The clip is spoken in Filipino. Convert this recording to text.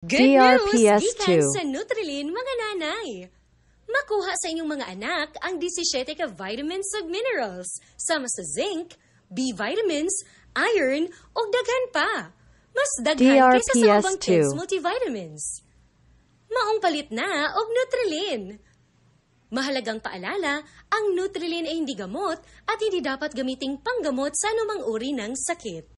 Good DRPS news ikan sa Nutrilin mga nanay! Makuha sa inyong mga anak ang 17 ka vitamins ug minerals, sama sa zinc, B vitamins, iron, o daghan pa. Mas daghan kaysa sa ubang kids multivitamins. Maong palit na og Nutrilin. Mahalagang paalala, ang Nutrilin ay hindi gamot at hindi dapat gamiting panggamot sa anumang uri ng sakit.